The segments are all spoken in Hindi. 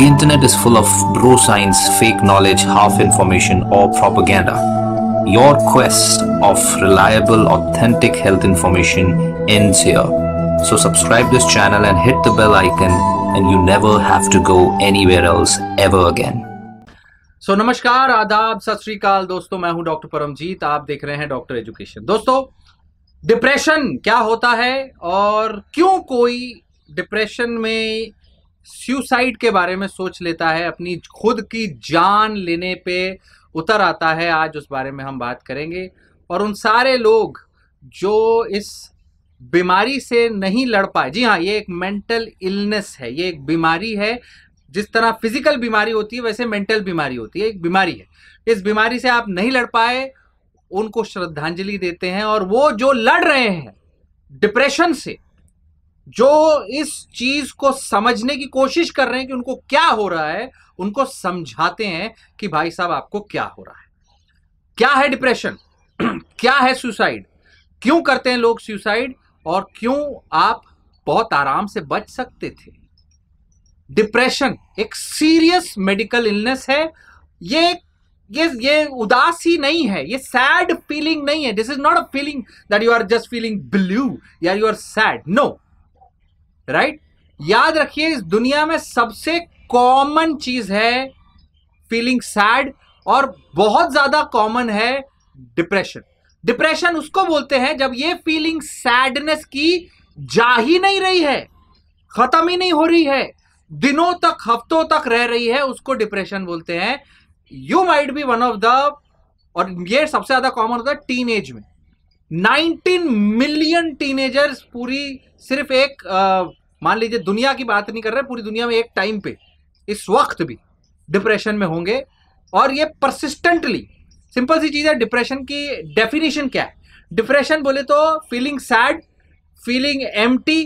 The internet is full of bro science, fake knowledge, half information or propaganda. Your quest of reliable, authentic health information ends here. So subscribe this channel and hit the bell icon and you never have to go anywhere else ever again. so, namaskar, adab, satsrikal, श्रीकाल I am Dr. Paramjeet. आप देख रहे Doctor Education. एजुकेशन दोस्तों depression क्या होता है और क्यों कोई डिप्रेशन सुसाइड के बारे में सोच लेता है अपनी खुद की जान लेने पे उतर आता है आज उस बारे में हम बात करेंगे और उन सारे लोग जो इस बीमारी से नहीं लड़ पाए जी हाँ ये एक मेंटल इलनेस है ये एक बीमारी है जिस तरह फिजिकल बीमारी होती है वैसे मेंटल बीमारी होती है एक बीमारी है इस बीमारी से आप नहीं लड़ पाए उनको श्रद्धांजलि देते हैं और वो जो लड़ रहे हैं डिप्रेशन से जो इस चीज को समझने की कोशिश कर रहे हैं कि उनको क्या हो रहा है उनको समझाते हैं कि भाई साहब आपको क्या हो रहा है क्या है डिप्रेशन क्या है सुसाइड क्यों करते हैं लोग सुसाइड और क्यों आप बहुत आराम से बच सकते थे डिप्रेशन एक सीरियस मेडिकल इलनेस है ये ये ये उदास ही नहीं है ये सैड फीलिंग नहीं है this is not a feeling that you are just feeling blue या you are sad no right याद रखिए इस दुनिया में सबसे कॉमन चीज है फीलिंग सैड और बहुत ज्यादा कॉमन है डिप्रेशन डिप्रेशन उसको बोलते हैं जब ये फीलिंग सैडनेस की जा ही नहीं रही है खत्म ही नहीं हो रही है दिनों तक हफ्तों तक रह रही है उसको डिप्रेशन बोलते हैं you might be one of the और ये सबसे ज्यादा कॉमन होता है टीन में 19 मिलियन टीनेजर्स पूरी सिर्फ एक मान लीजिए दुनिया की बात नहीं कर रहे पूरी दुनिया में एक टाइम पे इस वक्त भी डिप्रेशन में होंगे और ये परसिस्टेंटली सिंपल सी चीज़ है डिप्रेशन की डेफिनेशन क्या है डिप्रेशन बोले तो feeling sad feeling empty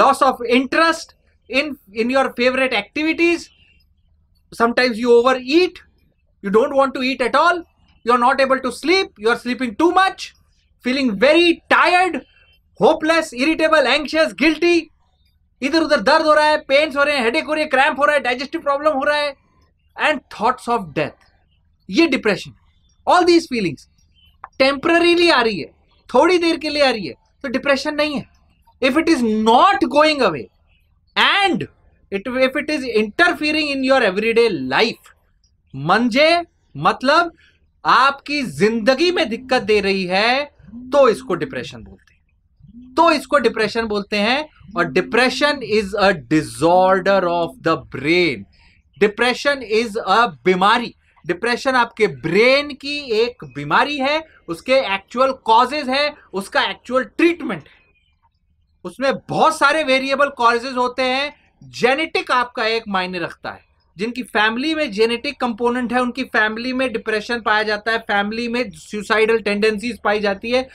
loss of interest in in your favourite activities sometimes you overeat you don't want to eat at all you are not able to sleep you are sleeping too much feeling very tired hopeless irritable anxious guilty इधर उधर दर्द हो रहा है पेन्स हो रहे हैं हेडेक हो रही है क्रैम्प हो रहा है डाइजेस्टिव प्रॉब्लम हो रहा है एंड थॉट्स ऑफ डेथ ये depression all these feelings temporarily आ रही है थोड़ी देर के लिए आ रही है तो डिप्रेशन नहीं है if it is not going away and it if it is interfering in your everyday life मंजे मतलब आपकी जिंदगी में दिक्कत दे रही है तो इसको डिप्रेशन बोलते हैं तो इसको डिप्रेशन बोलते हैं और depression is a disorder of the brain depression is a बीमारी डिप्रेशन आपके ब्रेन की एक बीमारी है उसके एक्चुअल कॉजेज है उसका एक्चुअल ट्रीटमेंट है उसमें बहुत सारे वेरिएबल कॉजेज होते हैं जेनेटिक आपका एक मायने रखता है जिनकी फैमिली में जेनेटिक कंपोनेंट है उनकी फैमिली में डिप्रेशन पाया जाता है फैमिली में सुसाइडल टेंडेंसीज पाई जाती है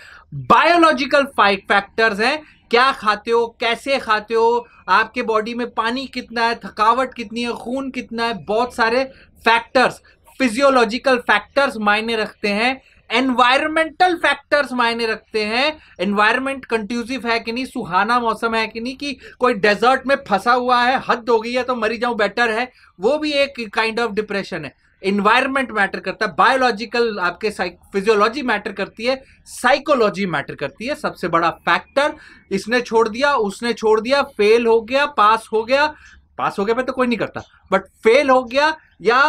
बायोलॉजिकल फैक्टर्स हैं क्या खाते हो कैसे खाते हो आपके बॉडी में पानी कितना है थकावट कितनी है खून कितना है बहुत सारे फैक्टर्स फिजियोलॉजिकल फैक्टर्स मायने रखते हैं एनवायरमेंटल फैक्टर्स मायने रखते हैं एनवायरमेंट कंट्यूसिव है कि नहीं सुहाना मौसम है कि नहीं कि कोई डेजर्ट में फंसा हुआ है हद हो गई है तो मरी जाऊं बेटर है वो भी एक काइंड ऑफ डिप्रेशन है इन्वायरमेंट मैटर करता है बायोलॉजिकल आपके फिजियोलॉजी मैटर करती है साइकोलॉजी मैटर करती है सबसे बड़ा फैक्टर इसने छोड़ दिया उसने छोड़ दिया फेल हो गया पास हो गया पास हो गया पे तो कोई नहीं करता बट फेल हो गया या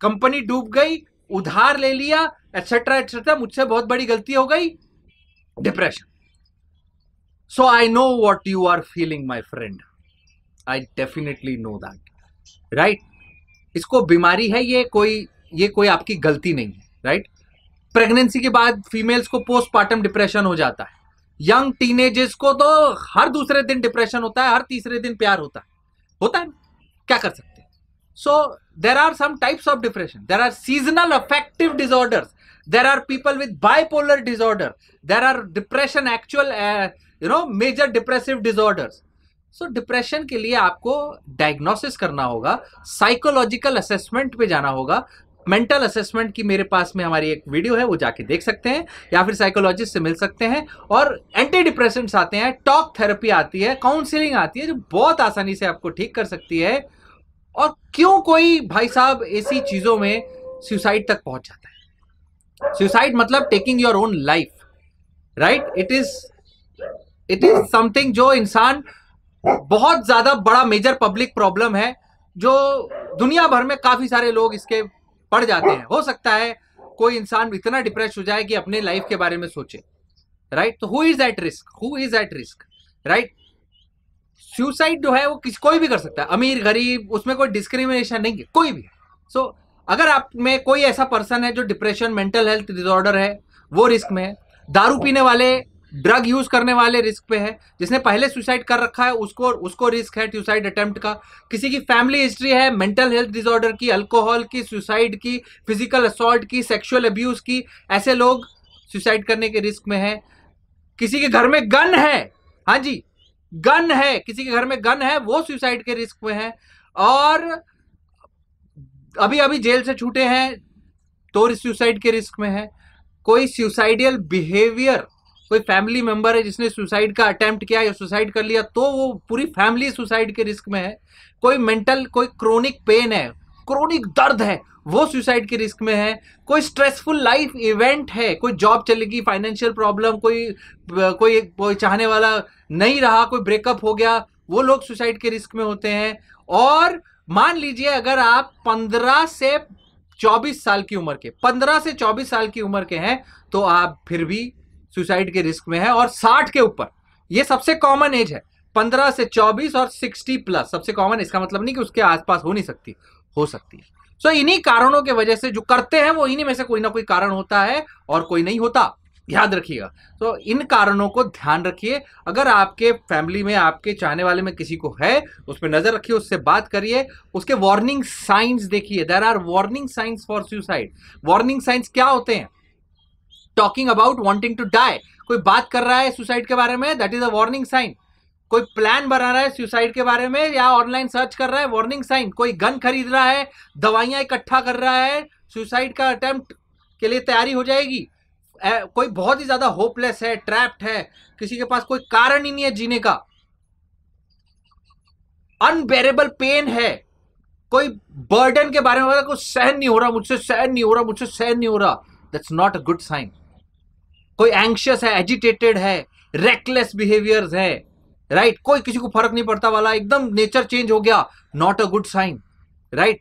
कंपनी डूब गई उधार ले लिया एटसेट्रा एटसेट्रा मुझसे बहुत बड़ी गलती हो गई depression so I know what you are feeling my friend I definitely know that right इसको बीमारी है ये कोई ये कोई आपकी गलती नहीं है राइट प्रेगनेंसी के बाद फीमेल्स को पोस्टमार्टम डिप्रेशन हो जाता है यंग टीनेजर्स को तो हर दूसरे दिन डिप्रेशन होता है हर तीसरे दिन प्यार होता है होता है क्या कर सकते हैं so there are some types of depression there are seasonal affective disorders there are people with bipolar disorder there are depression actual you know major depressive disorders so so, depression के लिए आपको डायग्नोसिस करना होगा साइकोलॉजिकल असेसमेंट पे जाना होगा मेंटल असेसमेंट की मेरे पास में हमारी एक वीडियो है वो जाके देख सकते हैं या फिर साइकोलॉजिस्ट से मिल सकते हैं और एंटी डिप्रेसेंट्स आते हैं टॉक थेरेपी आती है काउंसलिंग आती है जो बहुत आसानी से आपको ठीक कर सकती है और क्यों कोई भाई साहब ऐसी चीज़ों में सुसाइड तक पहुंच जाता है सुसाइड मतलब taking your own life right it is it is something जो इंसान बहुत ज्यादा बड़ा मेजर पब्लिक प्रॉब्लम है जो दुनिया भर में काफी सारे लोग इसके पड़ जाते हैं हो सकता है कोई इंसान इतना डिप्रेस हो जाए कि अपने लाइफ के बारे में सोचे राइट तो who is at risk who is at risk right suicide जो है वो किस कोई भी कर सकता है अमीर गरीब उसमें कोई डिस्क्रिमिनेशन नहीं है कोई भी सो so, अगर आप में कोई ऐसा पर्सन है जो डिप्रेशन मेंटल हेल्थ डिसऑर्डर है वो रिस्क में है दारू पीने वाले ड्रग यूज करने वाले रिस्क पे है जिसने पहले सुसाइड कर रखा है उसको उसको रिस्क है सुसाइड अटेम्प्ट का किसी की फैमिली हिस्ट्री है मेंटल हेल्थ डिसऑर्डर की अल्कोहल की सुसाइड की फिजिकल असॉल्ट की सेक्सुअल अब्यूज की ऐसे लोग सुसाइड करने के रिस्क में है किसी के घर में गन है हाँ जी गन है किसी के घर में गन है वो सुसाइड के रिस्क में है और अभी अभी जेल से छूटे हैं तो सुसाइड के रिस्क में है कोई सुसाइडियल बिहेवियर कोई फैमिली मेंबर है जिसने सुसाइड का अटेम्प्ट किया या सुसाइड कर लिया तो वो पूरी फैमिली सुसाइड के रिस्क में है कोई मेंटल कोई क्रोनिक पेन है क्रोनिक दर्द है वो सुसाइड के रिस्क में है कोई स्ट्रेसफुल लाइफ इवेंट है कोई जॉब चलेगी फाइनेंशियल प्रॉब्लम कोई कोई कोई चाहने वाला नहीं रहा कोई ब्रेकअप हो गया वो लोग सुसाइड के रिस्क में होते हैं और मान लीजिए अगर आप पंद्रह से चौबीस साल की उम्र के पंद्रह से चौबीस साल की उम्र के हैं तो आप फिर भी सुसाइड के रिस्क में है और साठ के ऊपर ये सबसे कॉमन एज है पंद्रह से चौबीस और सिक्सटी प्लस सबसे कॉमन इसका मतलब नहीं कि उसके आसपास हो नहीं सकती हो सकती है सो इन्हीं कारणों के वजह से जो करते हैं वो इन्हीं में से कोई ना कोई कारण होता है और कोई नहीं होता याद रखिएगा तो इन कारणों को ध्यान रखिए अगर आपके फैमिली में आपके चाहने वाले में किसी को है उस पर नज़र रखिए उससे बात करिए उसके वार्निंग साइंस देखिए there are warning signs for suicide warning signs क्या होते हैं talking about wanting to die कोई बात कर रहा है सुसाइड के बारे में that is a warning sign कोई प्लान बना रहा है सुसाइड के बारे में या ऑनलाइन सर्च कर रहा है वार्निंग साइन कोई गन खरीद रहा है दवाइयां इकट्ठा कर रहा है सुसाइड का अटेम्प्ट के लिए तैयारी हो जाएगी ए, कोई बहुत ही ज़्यादा होपलेस है ट्रैप्ड है किसी के पास कोई कारण ही नहीं है जीने का अनबेरेबल पेन है कोई बर्डन के बारे में कुछ सहन नहीं हो रहा मुझसे सहन नहीं हो रहा मुझसे सहन नहीं हो रहा that's not a good sign कोई एंक्शियस है एजिटेटेड है रेकलेस बिहेवियर्स है राइट right? कोई किसी को फर्क नहीं पड़ता वाला एकदम नेचर चेंज हो गया not a good sign right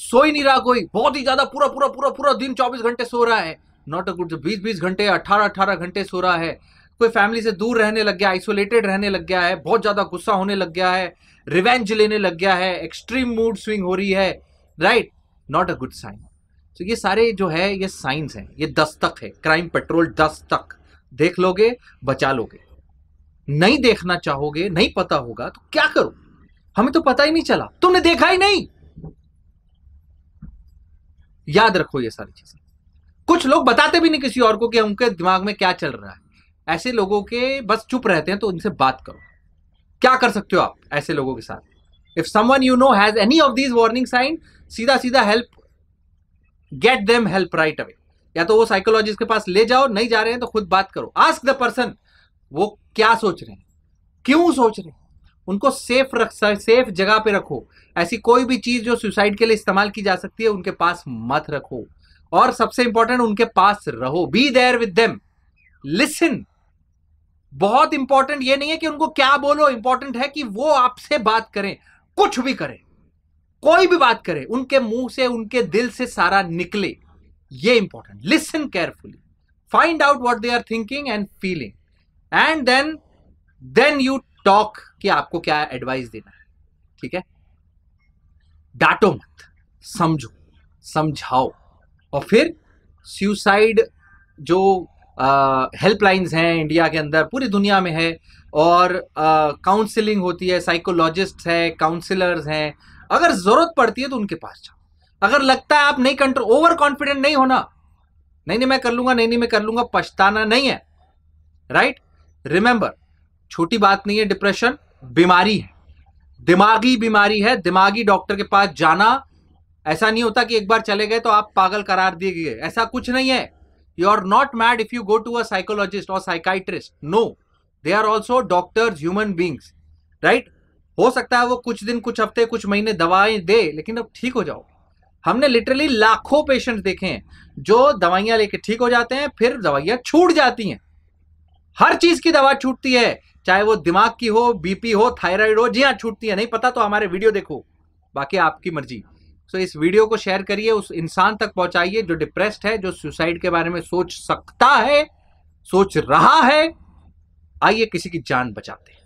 सो ही नहीं रहा कोई बहुत ही ज्यादा पूरा पूरा पूरा पूरा दिन 24 घंटे सो रहा है नॉट अ गुड बीस बीस घंटे अट्ठारह अट्ठारह घंटे सो रहा है कोई फैमिली से दूर रहने लग गया आइसोलेटेड रहने लग गया है बहुत ज़्यादा गुस्सा होने लग गया है रिवेंज लेने लग गया है एक्सट्रीम मूड स्विंग हो रही है right not a good sign तो ये सारे जो है ये साइंस हैं ये दस्तक है क्राइम पेट्रोल दस्तक देख लोगे बचा लोगे नहीं देखना चाहोगे नहीं पता होगा तो क्या करो हमें तो पता ही नहीं चला तुमने देखा ही नहीं याद रखो ये सारी चीजें कुछ लोग बताते भी नहीं किसी और को कि उनके दिमाग में क्या चल रहा है ऐसे लोगों के बस चुप रहते हैं तो उनसे बात करो क्या कर सकते हो आप ऐसे लोगों के साथ if someone you know has any of these warning sign सीधा सीधा help get them help right away या तो वो साइकोलॉजिस्ट के पास ले जाओ नहीं जा रहे हैं तो खुद बात करो आस्क द पर्सन वो क्या सोच रहे हैं क्यों सोच रहे हैं उनको सेफ रख सेफ जगह पे रखो ऐसी कोई भी चीज़ जो सुसाइड के लिए इस्तेमाल की जा सकती है उनके पास मत रखो और सबसे इंपॉर्टेंट उनके पास रहो be there with them listen बहुत इंपॉर्टेंट ये नहीं है कि उनको क्या बोलो इंपॉर्टेंट है कि वो आपसे बात करें कुछ भी करें कोई भी बात करे उनके मुंह से उनके दिल से सारा निकले ये important listen carefully find out what they are thinking and feeling and then then you talk कि आपको क्या एडवाइस देना है ठीक है डांटो मत समझो समझाओ और फिर सुसाइड जो हेल्पलाइंस हैं इंडिया के अंदर पूरी दुनिया में है और काउंसलिंग होती है साइकोलॉजिस्ट है काउंसलर्स हैं अगर जरूरत पड़ती है तो उनके पास जाओ अगर लगता है आप नहीं कंट्रोल ओवर कॉन्फिडेंट नहीं होना नहीं नहीं मैं कर लूंगा नहीं नहीं मैं कर लूंगा पछताना नहीं है राइट रिमेंबर छोटी बात नहीं है डिप्रेशन बीमारी है दिमागी बीमारी है दिमागी डॉक्टर के पास जाना ऐसा नहीं होता कि एक बार चले गए तो आप पागल करार दिए गए ऐसा कुछ नहीं है you are not mad if you go to a psychologist और psychiatrist no they are also doctors human beings right हो सकता है वो कुछ दिन कुछ हफ्ते कुछ महीने दवाएं दे लेकिन अब ठीक हो जाओ हमने लिटरली लाखों पेशेंट देखे हैं जो दवाइयां लेके ठीक हो जाते हैं फिर दवाइयां छूट जाती हैं हर चीज की दवा छूटती है चाहे वो दिमाग की हो बीपी हो थायराइड हो जी हाँ छूटती है नहीं पता तो हमारे वीडियो देखो बाकी आपकी मर्जी सो इस वीडियो को शेयर करिए उस इंसान तक पहुंचाइए जो डिप्रेस्ड है जो सुसाइड के बारे में सोच सकता है सोच रहा है आइए किसी की जान बचाते हैं